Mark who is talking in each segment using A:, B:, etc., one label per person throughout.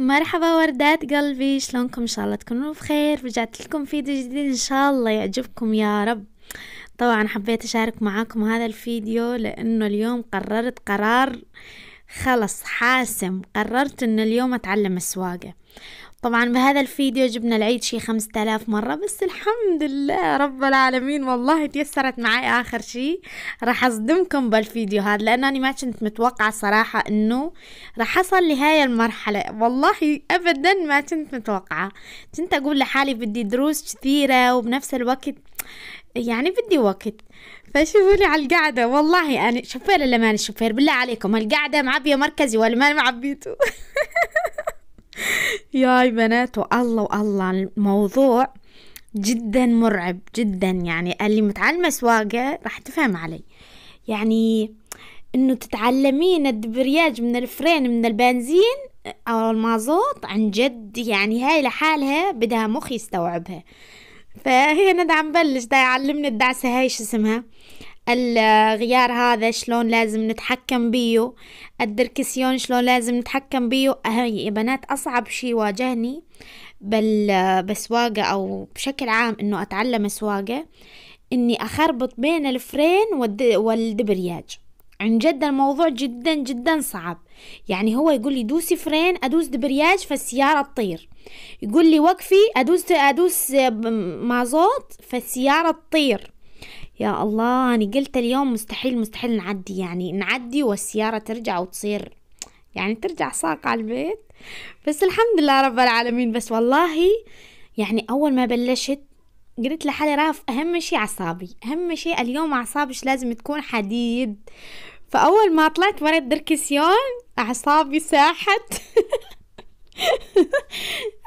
A: مرحبا وردات قلبي شلونكم ان شاء الله تكونوا بخير رجعت لكم فيديو جديد ان شاء الله يعجبكم يا رب طبعا حبيت اشارك معاكم هذا الفيديو لانه اليوم قررت قرار خلص حاسم قررت ان اليوم اتعلم السواقة طبعا بهذا الفيديو جبنا العيد شي خمسة آلاف مرة بس الحمد لله رب العالمين والله تيسرت معي آخر شي راح أصدمكم بالفيديو هذا لأن أنا ما كنت متوقعة صراحة أنه راح أصل لهاي المرحلة والله أبدا ما كنت متوقعة كنت أقول لحالي بدي دروس كثيرة وبنفس الوقت يعني بدي وقت فشوفوا لي على القعدة والله أنا يعني شوفير ولا ماني شوفير بالله عليكم القعدة معبية مركزي ولا ماني معبيته ياي بنات والله والله الموضوع جدا مرعب جدا يعني اللي متعلمة سواقة راح تفهم علي يعني انه تتعلمين الدبرياج من الفرين من البنزين او المازوت عن جد يعني هاي لحالها بدها مخ يستوعبها فهي ندعم عم بلش دا يعلمني الدعسة هاي شو اسمها الغيار هذا شلون لازم نتحكم بيه الدركسيون شلون لازم نتحكم بيه هاي يا بنات أصعب شي واجهني بال بسواقة أو بشكل عام إنه أتعلم سواقة إني أخربط بين الفرين والدبرياج عن جد الموضوع جدا جدا صعب يعني هو يقول لي دوسي فرين ادوس دبرياج فالسيارة تطير يقول لي وقفي ادوس ادوس مازوت فالسيارة تطير يا الله أنا قلت اليوم مستحيل مستحيل نعدي يعني نعدي والسيارة ترجع وتصير يعني ترجع ساقعة على البيت بس الحمد لله رب العالمين بس والله يعني أول ما بلشت قلت لحالي راف أهم شي أعصابي أهم شي اليوم أعصابش لازم تكون حديد فأول ما طلعت ورا الدركسيون أعصابي ساحت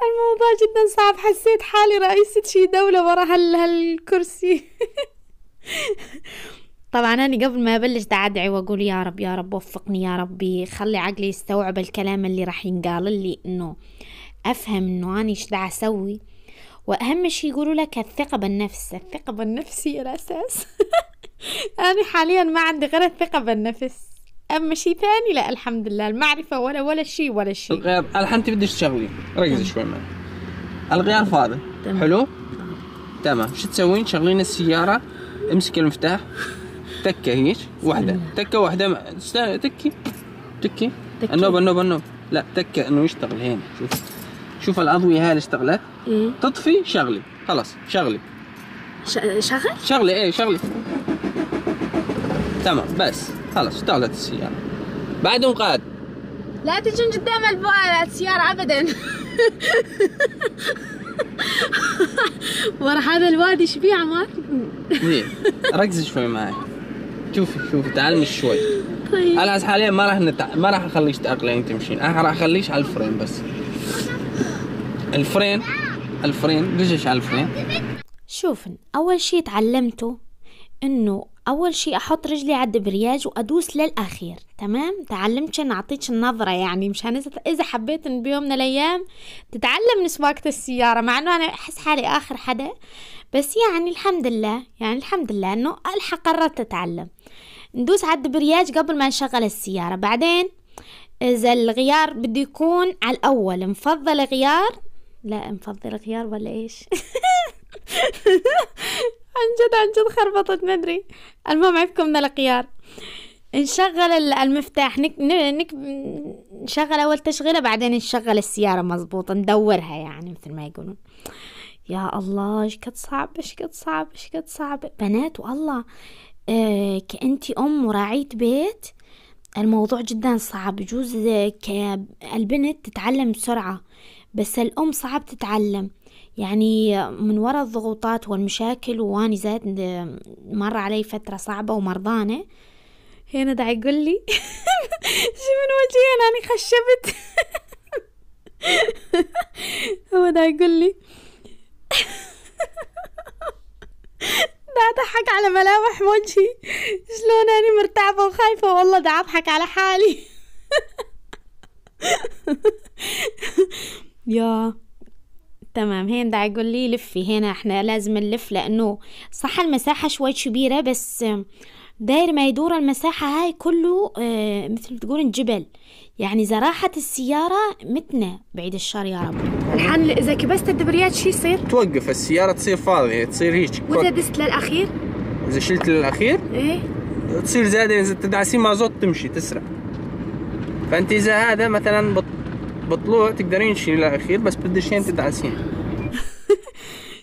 A: الموضوع جدا صعب حسيت حالي رئيسة شي دولة ورا هال هالكرسي طبعا انا قبل ما ابلش ادعي واقول يا رب يا رب وفقني يا ربي خلي عقلي يستوعب الكلام اللي راح ينقال لي انه افهم انه انا ايش دا اسوي واهم شي يقولوا لك الثقه بالنفس الثقه بالنفس هي الاساس انا حاليا ما عندي غير الثقه بالنفس اما شيء ثاني لا الحمد لله المعرفه ولا ولا شيء ولا شيء الغيار
B: الحين بدك تشغلي ركزي شوي معي الغيار فاضي حلو تمام شو تسوين تشغلين السياره امسك المفتاح تكه هيش واحده تكه واحده تكي تكي, تكي. النوب النوب النوب لا تكه انه يشتغل هنا شوف شوف الاضويه هاي اللي اشتغلت إيه؟ تطفي شغلي خلاص شغلي شغل؟ شغلي ايه شغلي تمام بس خلاص اشتغلت السيارة بعد انقاد
A: لا تجن قدام السيارة ابدا ورا هذا الوادي ايش فيه عمار؟ إيه،
B: ركزي شوي معي شوفي شوفي تعلمي شوي طيب انا حاليا ما راح نتع... ما راح اخليش تعقلين تمشين انا راح اخليش على الفرين بس الفرين الفرين رجعش على الفرين
A: شوفن اول شيء تعلمته انه اول شيء احط رجلي على الدبرياج وادوس للاخير تمام تعلمت نعطيك النظره يعني مشان اذا حبيت ان بيوم من الايام تتعلم من سواقه السياره مع انه انا احس حالي اخر حدا بس يعني الحمد لله يعني الحمد لله انه الحق قررت اتعلم ندوس على الدبرياج قبل ما نشغل السياره بعدين اذا الغيار بده يكون على الاول مفضل غيار لا مفضل غيار ولا ايش عن جد عن جد خربطت ما ادري المهم عندكم من الخيار نشغل المفتاح نك... نك... نشغل اول تشغيله بعدين نشغل السياره مزبوط ندورها يعني مثل ما يقولون يا الله ايش قد صعب ايش قد صعب ايش قد صعب بنات والله آه كأنتي أم وراعية بيت الموضوع جدا صعب جوز البنت تتعلم بسرعة بس الأم صعب تتعلم يعني من وراء الضغوطات والمشاكل وأني زاد مر علي فترة صعبة ومرضانة هنا دا يقول لي شو من وجهي أنا أني خشبت هو دا يقول لي دا أضحك على ملامح وجهي شلون أني مرتعبة وخايفة والله دا أضحك على حالي يا تمام هين دا يقول لي لفي هنا احنا لازم نلف لانه صح المساحة شوي كبيرة بس داير ما يدور المساحة هاي كله اه مثل تقول جبل يعني زراحة السيارة متنا بعيد الشر يا رب الحل إذا كبست الدبريات شو يصير؟
B: توقف السيارة تصير فاضية تصير هيك
A: وإذا دست للأخير؟
B: إذا شلت للأخير؟ إيه تصير زادة إذا تدعسين مازوت تمشي تسرع فأنت إذا هذا مثلا بط... بطلوع تقدرين تشيلي للاخير بس بدشين تدعسين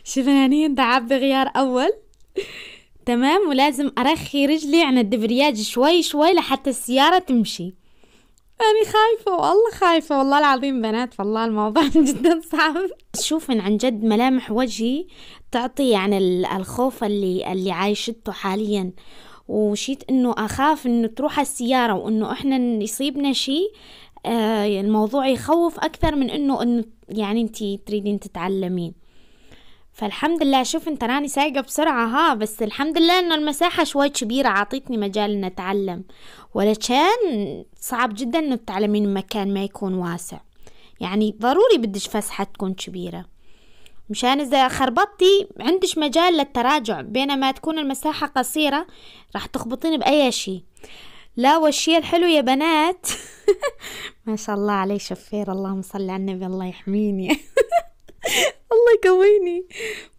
A: شوف يعني انت عبي بغيار اول تمام ولازم ارخي رجلي عن الدبرياج شوي شوي لحتى السياره تمشي أنا خايفة والله خايفة والله العظيم بنات والله الموضوع جدا صعب تشوفن عن جد ملامح وجهي تعطي يعني الخوف اللي اللي عايشته حاليا وشيت انه اخاف انه تروح السيارة وانه احنا يصيبنا شيء آه، الموضوع يخوف أكثر من إنه إنه يعني أنت تريدين تتعلمين فالحمد لله شوف انت راني سايقة بسرعة ها بس الحمد لله انه المساحة شوي كبيرة عطيتني مجال ان اتعلم ولكن صعب جدا انه تتعلمين مكان ما يكون واسع يعني ضروري بدش فسحة تكون كبيرة مشان اذا خربطتي عندش مجال للتراجع بينما تكون المساحة قصيرة راح تخبطين باي شي لا والشي الحلو يا بنات ما شاء الله علي شفير اللهم صل على النبي الله يحميني الله يقويني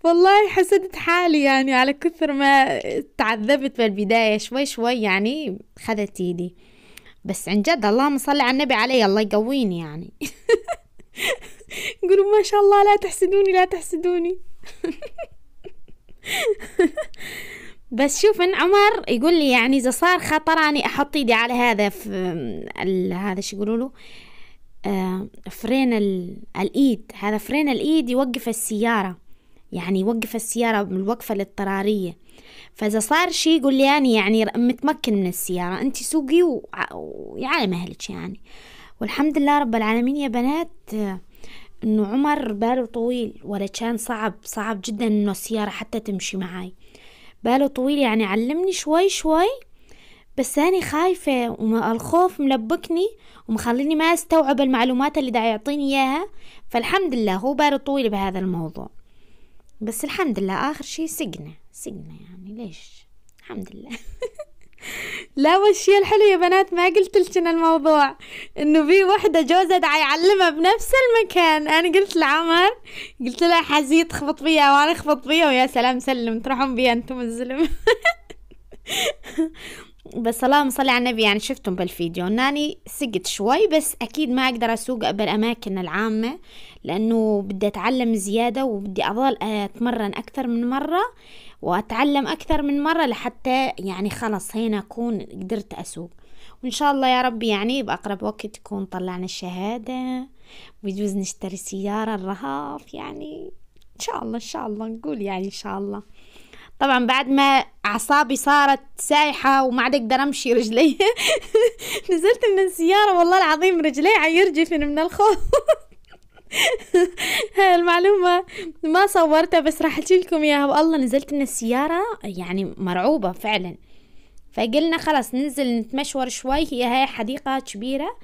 A: والله حسدت حالي يعني على كثر ما تعذبت في البداية شوي شوي يعني خذت ايدي بس عن جد اللهم صل على النبي علي الله يقويني يعني يقولوا ما شاء الله لا تحسدوني لا تحسدوني بس شوف ان عمر يقول لي يعني اذا صار خطر اني احط ايدي على هذا في هذا شو يقولوا له آه، فرين الايد هذا فرين الايد يوقف السياره يعني يوقف السياره بالوقفه الاضطراريه فاذا صار شيء يقول لي اني يعني متمكن من السياره انت سوقي ويعني مهلك يعني والحمد لله رب العالمين يا بنات آه، انه عمر باله طويل ولا كان صعب صعب جدا انه السياره حتى تمشي معاي باله طويل يعني علمني شوي شوي بس أنا خايفة والخوف ملبكني ومخليني ما أستوعب المعلومات اللي دا يعطيني إياها فالحمد لله هو باله طويل بهذا الموضوع بس الحمد لله آخر شي سجنة سجنة يعني ليش الحمد لله لا والشي الحلو يا بنات ما قلت لكم الموضوع انه في وحده جوزها دعا يعلمها بنفس المكان انا قلت لعمر قلت لها حزي تخبط بيا وانا اخبط بيا ويا سلام سلم تروحون بيها انتم الزلم بس اللهم صل على النبي يعني شفتم بالفيديو اناني سقت شوي بس اكيد ما اقدر اسوق بالاماكن العامه لانه بدي اتعلم زياده وبدي اظل اتمرن اكثر من مره وأتعلم أكثر من مرة لحتى يعني خلص هنا أكون قدرت أسوق وإن شاء الله يا ربي يعني بأقرب وقت تكون طلعنا الشهادة ويجوز نشتري سيارة الرهاف يعني إن شاء الله إن شاء الله نقول يعني إن شاء الله طبعا بعد ما اعصابي صارت سايحه وما عاد اقدر امشي رجلي نزلت من السياره والله العظيم رجلي عيرجفن من الخوف هاي المعلومة ما صورتها بس راح احكي لكم اياها والله نزلت من السيارة يعني مرعوبة فعلا فقلنا خلاص ننزل نتمشور شوي هي هاي حديقة كبيرة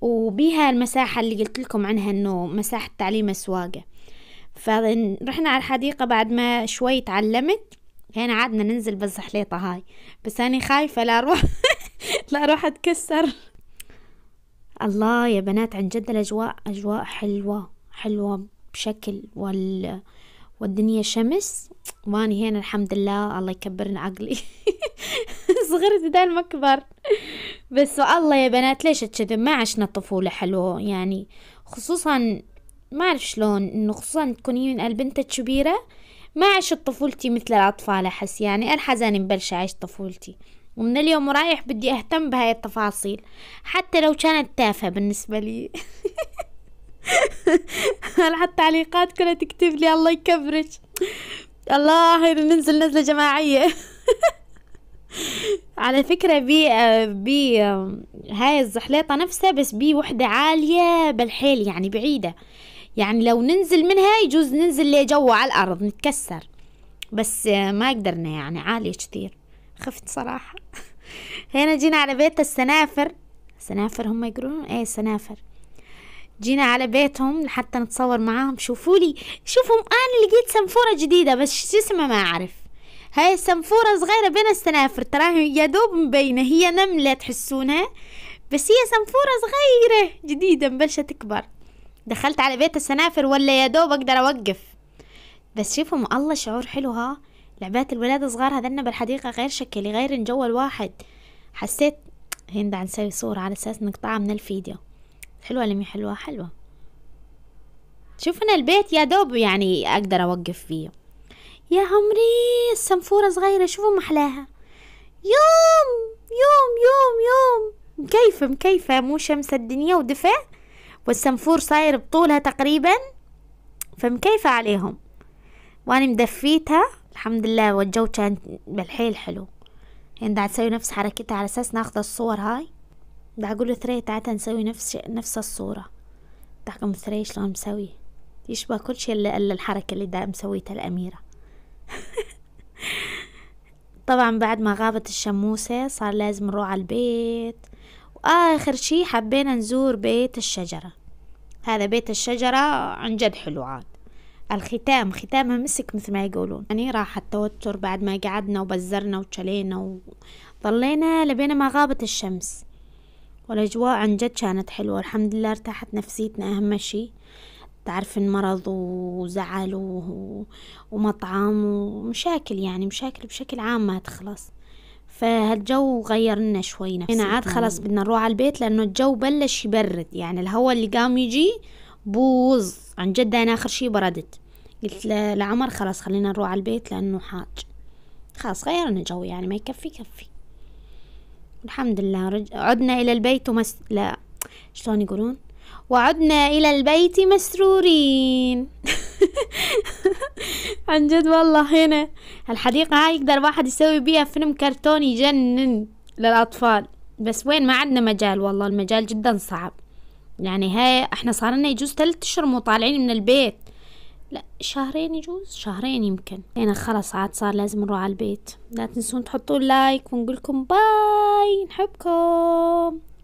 A: وبيها المساحة اللي قلت لكم عنها انه مساحة تعليم السواقة فرحنا على الحديقة بعد ما شوي تعلمت هنا عادنا ننزل بالزحليطة هاي بس أنا خايفة لا أروح لا أروح أتكسر الله يا بنات عن جد الأجواء أجواء حلوة حلوة بشكل وال والدنيا شمس واني هنا الحمد لله الله يكبرن عقلي صغرت بدال ما كبر بس والله يا بنات ليش تشذب ما عشنا طفولة حلوة يعني خصوصا ما أعرف شلون إنه خصوصا تكونين البنت الكبيرة ما عشت طفولتي مثل الأطفال أحس يعني أنا حزاني مبلشة طفولتي ومن اليوم ورايح بدي أهتم بهاي التفاصيل حتى لو كانت تافهة بالنسبة لي على التعليقات كلها تكتب لي الله يكبرك الله ننزل نزلة جماعية على فكرة بي بي هاي الزحليطة نفسها بس بي وحدة عالية بالحيل يعني بعيدة يعني لو ننزل منها يجوز ننزل لجوا على الأرض نتكسر بس ما قدرنا يعني عالية كثير خفت صراحة هنا جينا على بيت السنافر سنافر هم يقولون ايه سنافر جينا على بيتهم لحتى نتصور معاهم شوفوا لي شوفوا انا لقيت سنفورة جديدة بس شو اسمها ما اعرف هاي السنفورة صغيرة بين السنافر تراها يا دوب مبينة هي نملة تحسونها بس هي سنفورة صغيرة جديدة مبلشة تكبر دخلت على بيت السنافر ولا يا دوب اقدر اوقف بس شوفوا الله شعور حلو ها لعبات الولاد الصغار هذنا بالحديقة غير شكلي غير الجو الواحد حسيت هند نسوي صورة على أساس نقطعها من الفيديو حلوة لمي حلوة حلوة شوفنا البيت يا دوب يعني أقدر أوقف فيه يا عمري السنفورة صغيرة شوفوا محلاها يوم يوم يوم يوم مكيفة مكيفة مو شمس الدنيا ودفع والسنفور صاير بطولها تقريبا فمكيفة عليهم وأنا مدفيتها الحمد لله والجو كان بالحيل حلو يعني دا تسوي نفس حركتها على اساس ناخذ الصور هاي دا اقول ثري تعال نسوي نفس نفس الصورة تحكم ثري شلون مسوي يشبه كل شي الا الحركة اللي دا مسويتها الاميرة طبعا بعد ما غابت الشموسة صار لازم نروح على البيت واخر شي حبينا نزور بيت الشجرة هذا بيت الشجرة عن جد حلو عاد الختام ختامها مسك مثل ما يقولون يعني راح التوتر بعد ما قعدنا وبزرنا وشلينا وظلينا لبين ما غابت الشمس والأجواء عن جد كانت حلوة الحمد لله ارتاحت نفسيتنا أهم شي تعرف المرض وزعل ومطعم ومشاكل يعني مشاكل بشكل عام ما تخلص فهالجو غير لنا شوي نفسيتنا هنا نعم. عاد خلاص بدنا نروح على البيت لأنه الجو بلش يبرد يعني الهواء اللي قام يجي بوز عن جد أنا آخر شي بردت قلت لعمر خلاص خلينا نروح على البيت لأنه حاج خلاص غيرنا جو يعني ما يكفي كفي الحمد لله رج... عدنا إلى البيت ومس لا شلون يقولون وعدنا إلى البيت مسرورين عن جد والله هنا الحديقة هاي يقدر واحد يسوي بيها فيلم كرتوني يجنن للأطفال بس وين ما عندنا مجال والله المجال جدا صعب يعني هاي احنا صار لنا يجوز ثلاث اشهر مو طالعين من البيت لا شهرين يجوز شهرين يمكن انا يعني خلاص عاد صار لازم نروح على البيت لا تنسون تحطوا لايك ونقولكم باي نحبكم